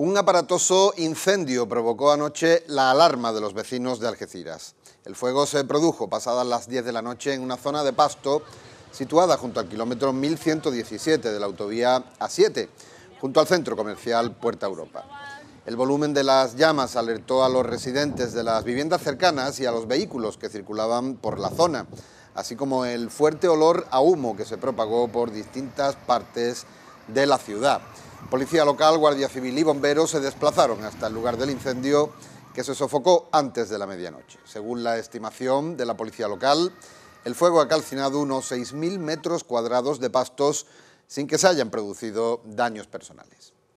Un aparatoso incendio provocó anoche la alarma de los vecinos de Algeciras. El fuego se produjo pasadas las 10 de la noche en una zona de pasto situada junto al kilómetro 1117 de la autovía A7, junto al centro comercial Puerta Europa. El volumen de las llamas alertó a los residentes de las viviendas cercanas y a los vehículos que circulaban por la zona, así como el fuerte olor a humo que se propagó por distintas partes de la ciudad. Policía local, Guardia Civil y bomberos se desplazaron hasta el lugar del incendio que se sofocó antes de la medianoche. Según la estimación de la policía local, el fuego ha calcinado unos 6.000 metros cuadrados de pastos sin que se hayan producido daños personales.